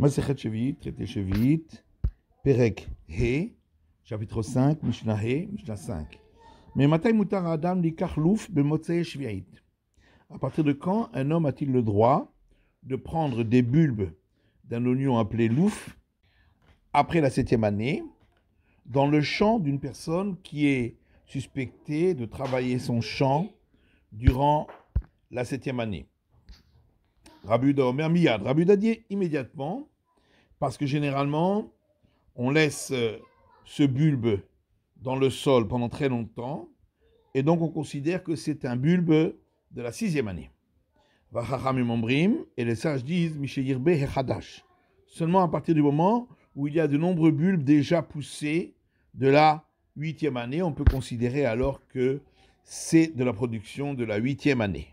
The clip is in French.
Masechet Shevit, traité Shevit, Perek He, chapitre 5, Mishnah He, Mishnah 5. Mais Matai Moutar Adam l'Ikakh Louf Bemotse Shvi'it. À partir de quand un homme a-t-il le droit de prendre des bulbes d'un oignon appelé louf après la septième année dans le champ d'une personne qui est suspectée de travailler son champ durant la septième année Rabuda Omer Miyad. Rabuda dit immédiatement parce que généralement, on laisse euh, ce bulbe dans le sol pendant très longtemps, et donc on considère que c'est un bulbe de la sixième année. Et les sages disent Seulement à partir du moment où il y a de nombreux bulbes déjà poussés de la huitième année, on peut considérer alors que c'est de la production de la huitième année.